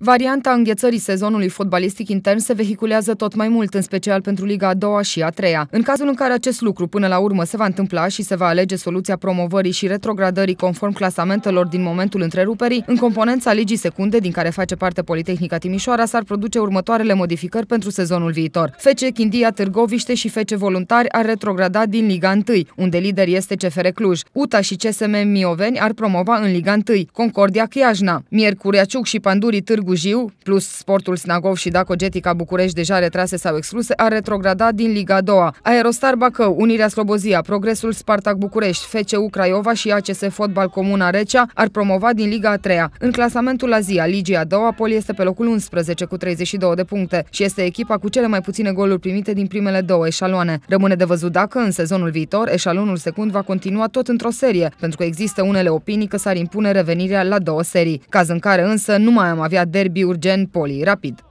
Varianta înghețării sezonului fotbalistic intern se vehiculează tot mai mult, în special pentru Liga a doua și a treia. În cazul în care acest lucru până la urmă se va întâmpla și se va alege soluția promovării și retrogradării conform clasamentelor din momentul întreruperii, în componența Ligii Secunde, din care face parte Politehnica Timișoara, s-ar produce următoarele modificări pentru sezonul viitor. FC Chindia Târgoviște și FC Voluntari ar retrograda din Liga 1, unde lider este CFR Cluj. UTA și CSM Mioveni ar promova în Liga 1, Concordia Chiajna. Miercurea Ciuc și Pandurii Târgu Târgu Jiu, plus Sportul Snagov și Getica București deja retrase sau excluse, a retrogradat din Liga 2 Aerostar Bacău, Unirea Slobozia, Progresul Spartac București, FCU Craiova și ACS Fotbal Comuna Recea ar promova din Liga a 3 În clasamentul la zi a Ligii a 2 Poli este pe locul 11 cu 32 de puncte și este echipa cu cele mai puține goluri primite din primele două eșaloane. Rămâne de văzut dacă în sezonul viitor eșalonul secund va continua tot într-o serie, pentru că există unele opinii că s-ar impune revenirea la două serii, caz în care însă nu mai am avea de derbi Urgen Poli Rapid.